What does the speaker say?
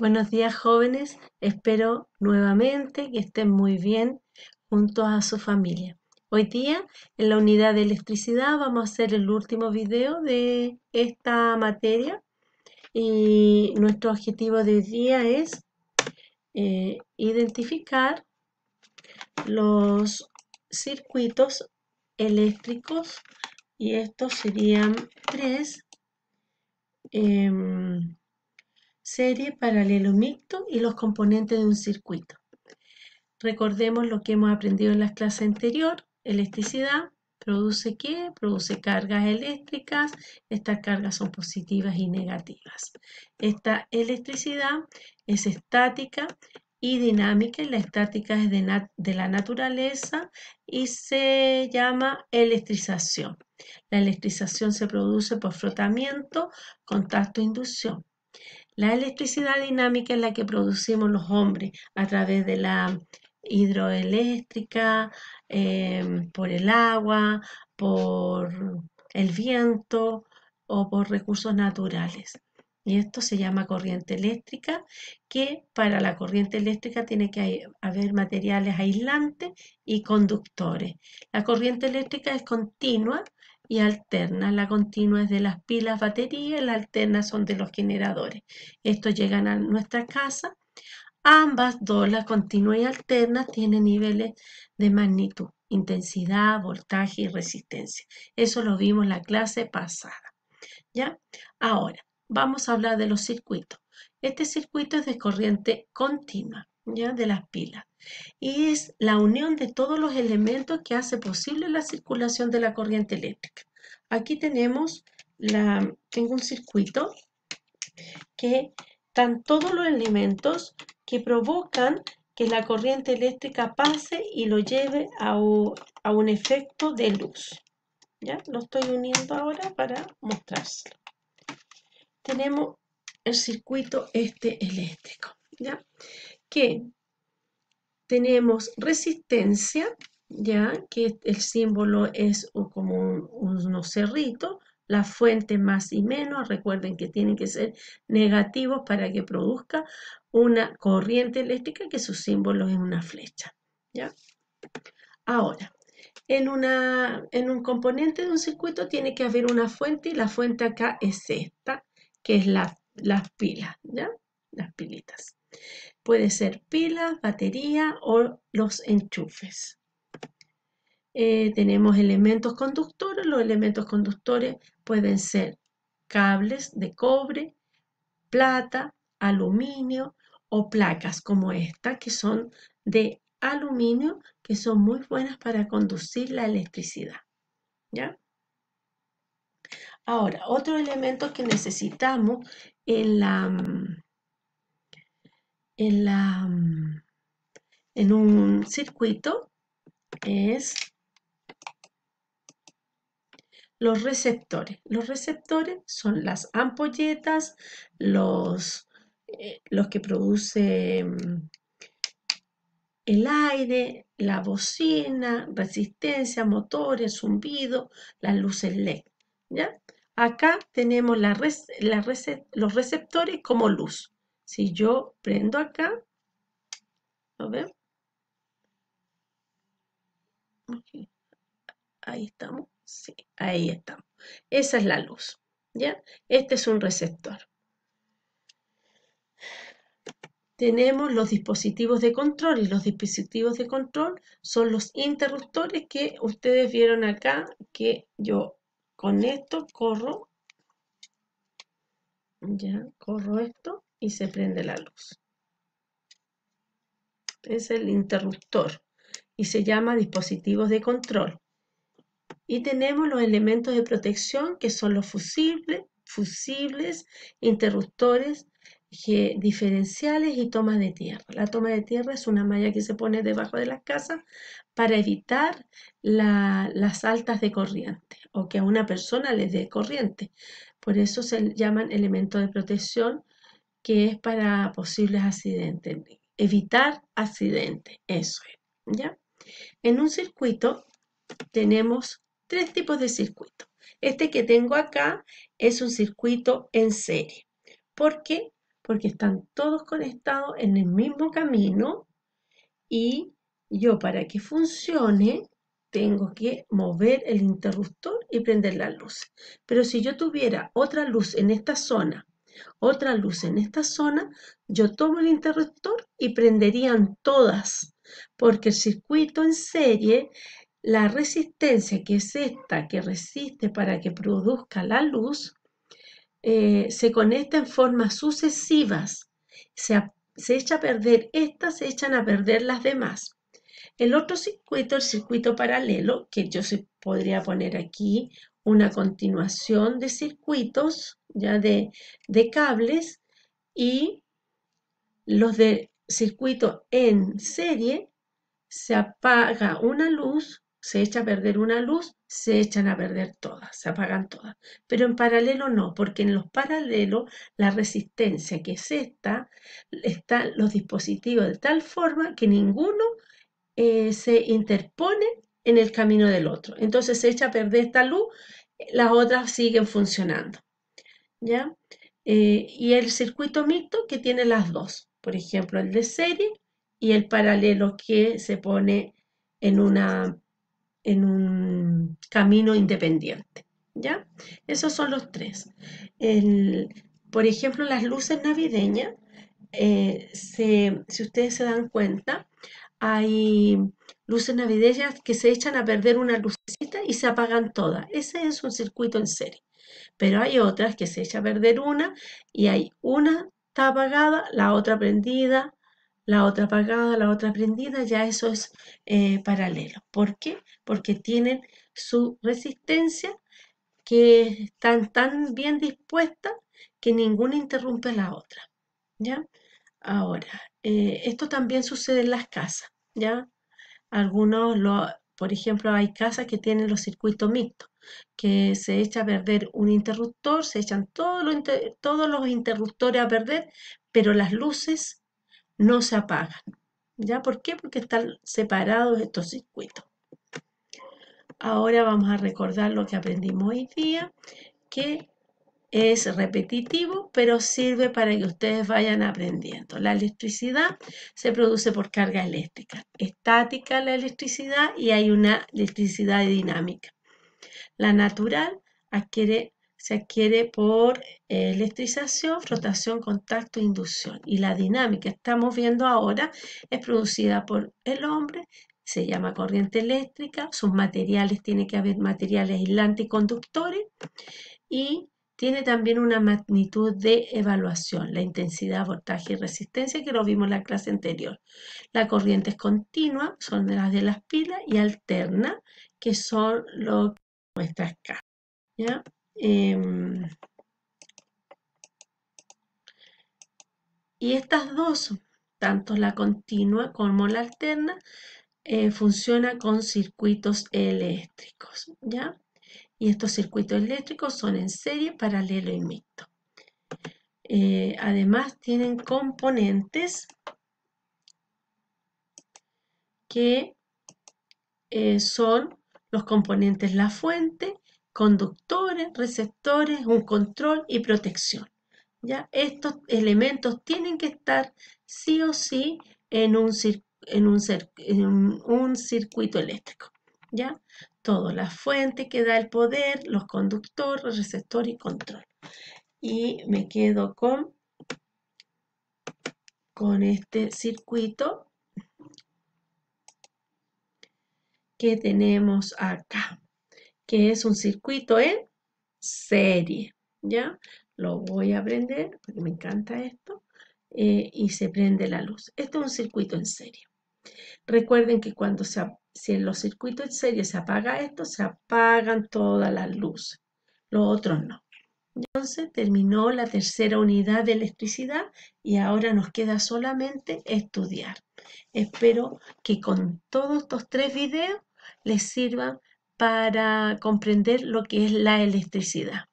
Buenos días jóvenes, espero nuevamente que estén muy bien junto a su familia. Hoy día en la unidad de electricidad vamos a hacer el último video de esta materia y nuestro objetivo de día es eh, identificar los circuitos eléctricos y estos serían tres. Em, serie, paralelo mixto y los componentes de un circuito. Recordemos lo que hemos aprendido en la clase anterior, electricidad, produce qué? Produce cargas eléctricas, estas cargas son positivas y negativas. Esta electricidad es estática y dinámica, la estática es de, de la naturaleza y se llama electrización. La electrización se produce por frotamiento, contacto e inducción. La electricidad dinámica es la que producimos los hombres a través de la hidroeléctrica, em, por el agua, por el viento o por recursos naturales. Y esto se llama corriente eléctrica, que para la corriente eléctrica tiene que haber materiales aislantes y conductores. La corriente eléctrica es continua y alternas. La continua es de las pilas batería y la alterna son de los generadores. Estos llegan a nuestra casa. Ambas dos, la continua y alterna, tienen niveles de magnitud, intensidad, voltaje y resistencia. Eso lo vimos en la clase pasada. ¿Ya? Ahora, vamos a hablar de los circuitos. Este circuito es de corriente continua de las pilas. Y es la unión de todos los elementos que hace posible la circulación de la corriente eléctrica. Aquí tenemos la, tengo un circuito que están todos los elementos que provocan que la corriente eléctrica pase y lo lleve a, a un efecto de luz. ¿Ya? Lo estoy uniendo ahora para mostrárselo. Tenemos el circuito este eléctrico. ¿ya? que tenemos resistencia, ya que el símbolo es como un, unos cerritos, la fuente más y menos, recuerden que tienen que ser negativos para que produzca una corriente eléctrica que su símbolo es una flecha. ¿ya? Ahora, en, una, en un componente de un circuito tiene que haber una fuente y la fuente acá es esta, que es las pilas, ¿ya? las pilitas. Puede ser pilas, batería o los enchufes. Eh, tenemos elementos conductores. Los elementos conductores pueden ser cables de cobre, plata, aluminio o placas como esta que son de aluminio que son muy buenas para conducir la electricidad. ¿Ya? Ahora, otro elemento que necesitamos en la, mm, en, la, en un circuito es los receptores. Los receptores son las ampolletas, los, eh, los que producen mm, el aire, la bocina, resistencia, motores, zumbido, las luces LED. ¿ya? Acá tenemos los receptores como luz. Si yo prendo acá, a ver. Ahí estamos. Sí, ahí estamos. Esa es la luz. ¿Ya? Este es un receptor. Tenemos los dispositivos de control y los dispositivos de control son los interruptores que ustedes vieron acá que yo conecto, corro ya corro esto y se prende la luz. Es el interruptor y se llama dispositivos de control. Y tenemos los elementos de protección que son los fusibles, fusibles, interruptores, diferenciales y tomas de tierra. La toma de tierra es una malla que se pone debajo de las casas para evitar las altas de corriente o que a una persona le dé corriente. Por eso se llaman elementos de protección que es para posibles accidentes. Evitar accidentes, eso es. ¿ya? En un circuito tenemos tres tipos de circuitos. Este que tengo acá es un circuito en serie. ¿Por qué? Porque están todos conectados en el mismo camino y yo para que funcione tengo que mover el interruptor y prender la luz. Pero si yo tuviera otra luz en esta zona, otra luz en esta zona, yo tomo el interruptor y prenderían todas, porque el circuito en serie, la resistencia que es esta, que resiste para que produzca la luz, eh, se conecta en formas sucesivas. Se, se echa a perder estas, se echan a perder las demás. El otro circuito, el circuito paralelo, que yo se podría poner aquí una continuación de circuitos, ya de, de cables, y los de circuito en serie, se apaga una luz, se echa a perder una luz, se echan a perder todas, se apagan todas. Pero en paralelo no, porque en los paralelos la resistencia que es esta, están los dispositivos de tal forma que ninguno eh, se interpone en el camino del otro. Entonces se echa a perder esta luz, las otras siguen funcionando. ¿ya? Eh, y el circuito mixto que tiene las dos, por ejemplo, el de serie y el paralelo que se pone en, una, en un camino independiente. ¿ya? Esos son los tres. por ejemplo, las luces navideñas, eh, si ustedes se dan cuenta, hay luces navideñas que se echan a perder una lucecita y se apagan todas. Ese es un circuito en serie. Pero hay otras que se echan a perder una y hay una está apagada, la otra prendida, la otra apagada, la otra prendida, ya eso es eh, paralelo. ¿Por qué? Porque tienen su resistencia que están tan bien dispuestas que ninguna interrumpe la otra. ¿Ya? Ahora, eh, esto también sucede en las casas, ¿ya? Algunos, por ejemplo, hay casas que tienen los circuitos mixtos, que se echa a perder un interruptor, se echan todos todos los interruptores a perder, pero las luces no se apagan, ¿ya? ¿Por qué? Porque están separados estos circuitos. Ahora vamos a recordar lo que aprendimos hoy día, que es repetitivo, pero sirve para que ustedes vayan aprendiendo. La electricidad se produce por carga eléctrica. Estática la electricidad y hay una electricidad dinámica. La natural se adquiere por eh, electrización, rotación, contacto, inducción. Y la dinámica que estamos viendo ahora es producida por el hombre, se llama corriente eléctrica, sus materiales, tiene que haber materiales aislantes y conductores. Y tiene también una magnitud de evaluación, la intensidad, voltaje y resistencia, que lo vimos en la clase anterior. La corriente es continua, son las de las pilas, y alterna, que son lo que muestra acá. ¿ya? Em, y estas dos, tanto la continua como la alterna, funcionan eh, funciona con circuitos eléctricos, ¿ya? y estos circuitos eléctricos son en serie, paralelo y mixto. Eh, además tienen componentes que eh, son los componentes la fuente, conductores, receptores, un control y protección. ¿ya? Estos elementos tienen que estar sí o sí en un, en un, un circuito eléctrico. ¿ya? todo, la fuente que da el poder, los conductores, receptor y control. Y me quedo con, con este circuito que tenemos acá, que es un circuito en serie, ¿ya? Lo voy a prender porque me encanta esto eh, y se prende la luz. Este es un circuito en serie. Recuerden que cuando se si en los circuitos en serie se apaga esto, se apagan todas las luces. Los otros no. Entonces terminó la tercera unidad de electricidad y ahora nos queda solamente estudiar. Espero que con todos estos tres videos les sirvan para comprender lo que es la electricidad.